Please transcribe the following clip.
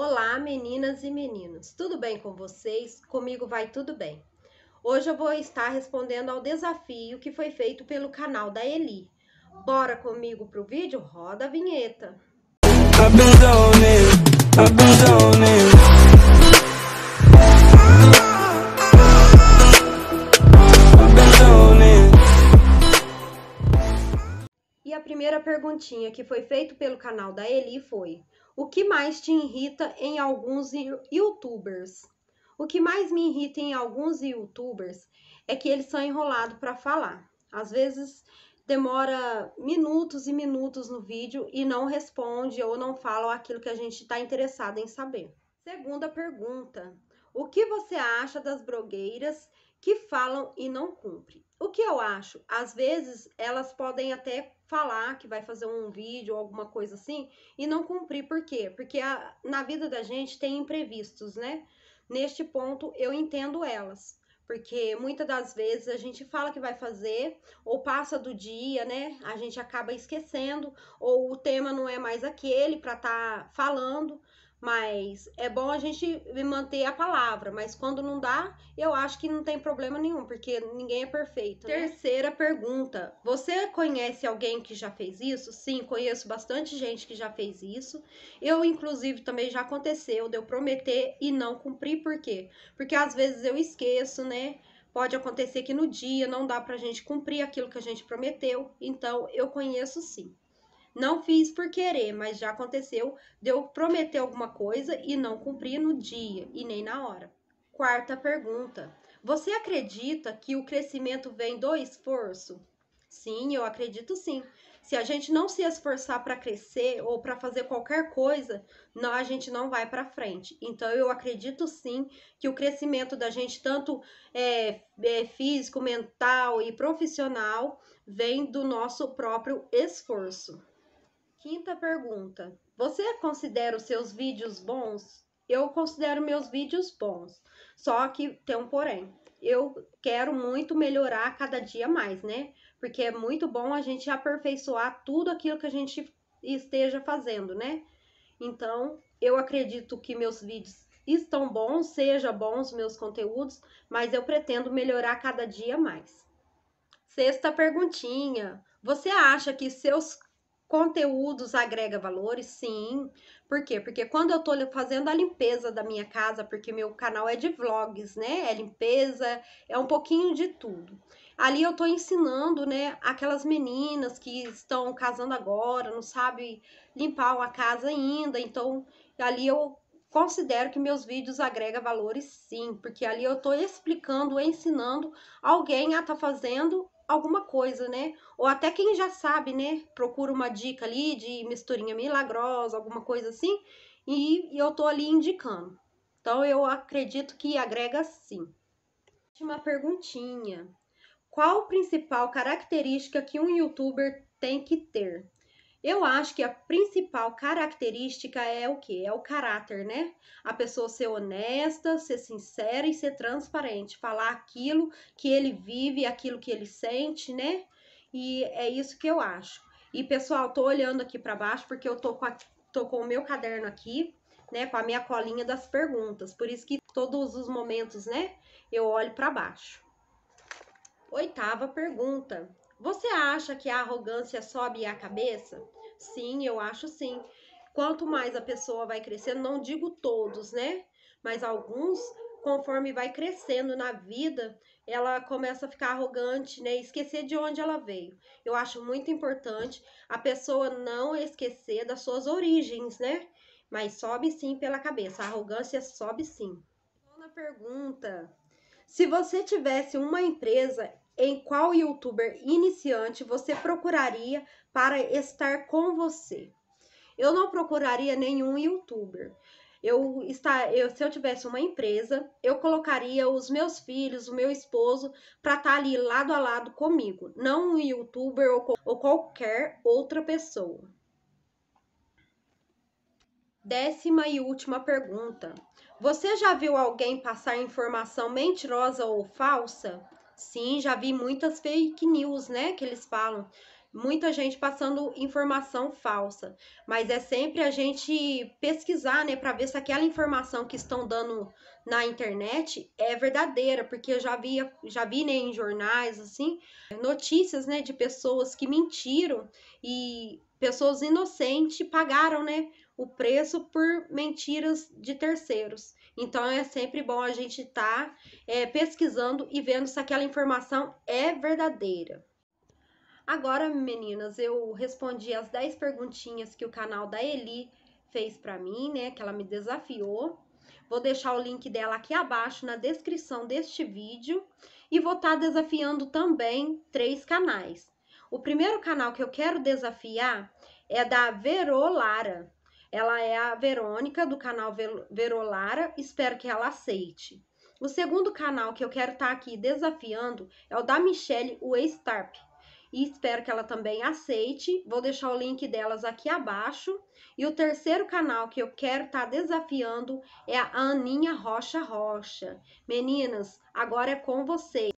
Olá, meninas e meninos, tudo bem com vocês? Comigo vai tudo bem. Hoje eu vou estar respondendo ao desafio que foi feito pelo canal da Eli. Bora comigo pro vídeo? Roda a vinheta. E a primeira perguntinha que foi feita pelo canal da Eli foi: o que mais te irrita em alguns youtubers? O que mais me irrita em alguns youtubers é que eles são enrolados para falar. Às vezes demora minutos e minutos no vídeo e não responde ou não fala aquilo que a gente está interessado em saber. Segunda pergunta: O que você acha das blogueiras que falam e não cumprem. O que eu acho? Às vezes elas podem até falar que vai fazer um vídeo ou alguma coisa assim e não cumprir. Por quê? Porque a, na vida da gente tem imprevistos, né? Neste ponto eu entendo elas. Porque muitas das vezes a gente fala que vai fazer, ou passa do dia, né? A gente acaba esquecendo, ou o tema não é mais aquele para estar tá falando. Mas é bom a gente manter a palavra, mas quando não dá, eu acho que não tem problema nenhum, porque ninguém é perfeito. Né? Terceira pergunta: Você conhece alguém que já fez isso? Sim, conheço bastante gente que já fez isso. Eu, inclusive, também já aconteceu de eu prometer e não cumprir, por quê? Porque às vezes eu esqueço, né? Pode acontecer que no dia não dá pra gente cumprir aquilo que a gente prometeu. Então, eu conheço sim. Não fiz por querer, mas já aconteceu de eu prometer alguma coisa e não cumprir no dia e nem na hora. Quarta pergunta: Você acredita que o crescimento vem do esforço? Sim, eu acredito sim. Se a gente não se esforçar para crescer ou para fazer qualquer coisa, não, a gente não vai para frente. Então, eu acredito sim que o crescimento da gente, tanto é, é, físico, mental e profissional, vem do nosso próprio esforço. Quinta pergunta: Você considera os seus vídeos bons? Eu considero meus vídeos bons, só que tem um porém. Eu quero muito melhorar cada dia mais, né? Porque é muito bom a gente aperfeiçoar tudo aquilo que a gente esteja fazendo, né? Então, eu acredito que meus vídeos estão bons, seja bons meus conteúdos, mas eu pretendo melhorar cada dia mais. Sexta perguntinha: você acha que seus Conteúdos agrega valores? Sim. Por quê? Porque quando eu tô fazendo a limpeza da minha casa, porque meu canal é de vlogs, né? É limpeza, é um pouquinho de tudo. Ali eu tô ensinando, né, aquelas meninas que estão casando agora, não sabe limpar uma casa ainda. Então, ali eu considero que meus vídeos agrega valores sim, porque ali eu tô explicando, ensinando alguém a tá fazendo alguma coisa, né? Ou até quem já sabe, né? Procura uma dica ali de misturinha milagrosa, alguma coisa assim, e, eu tô ali indicando. Então eu acredito que agrega sim. Última perguntinha. Qual principal característica que um youtuber tem que ter? Eu acho que a principal característica é o que? É o caráter, né? A pessoa ser honesta, ser sincera e ser transparente, falar aquilo que ele vive, aquilo que ele sente, né? E é isso que eu acho. E pessoal, tô olhando aqui para baixo porque eu tô com, a, tô com o meu caderno aqui, né, com a minha colinha das perguntas. Por isso que todos os momentos, né, eu olho para baixo. Oitava pergunta. Você acha que a arrogância sobe a cabeça? Sim, eu acho sim. Quanto mais a pessoa vai crescendo, não digo todos, né? Mas alguns, conforme vai crescendo na vida, ela começa a ficar arrogante, né? Esquecer de onde ela veio. Eu acho muito importante a pessoa não esquecer das suas origens, né? Mas sobe sim pela cabeça. A arrogância sobe sim. na pergunta: se você tivesse uma empresa em qual youtuber iniciante você procuraria para estar com você? Eu não procuraria nenhum youtuber. Eu, está, eu se eu tivesse uma empresa, eu colocaria os meus filhos, o meu esposo, para estar tá ali lado a lado comigo, não um youtuber ou, ou qualquer outra pessoa. Décima e última pergunta: Você já viu alguém passar informação mentirosa ou falsa? Sim, já vi muitas fake news, né, que eles falam. Muita gente passando informação falsa, mas é sempre a gente pesquisar, né, para ver se aquela informação que estão dando na internet é verdadeira, porque eu já vi, já vi né, em jornais assim, notícias, né, de pessoas que mentiram e pessoas inocentes pagaram, né, o preço por mentiras de terceiros. Então é sempre bom a gente estar tá, é, pesquisando e vendo se aquela informação é verdadeira. Agora, meninas, eu respondi as 10 perguntinhas que o canal da Eli fez para mim, né, que ela me desafiou. Vou deixar o link dela aqui abaixo na descrição deste vídeo e vou estar tá desafiando também três canais. O primeiro canal que eu quero desafiar é da Verolara. Ela é a Verônica do canal Verolara, espero que ela aceite. O segundo canal que eu quero estar tá aqui desafiando é o da Michelle Weistarp. E espero que ela também aceite. Vou deixar o link delas aqui abaixo. E o terceiro canal que eu quero estar tá desafiando é a Aninha Rocha Rocha. Meninas, agora é com vocês.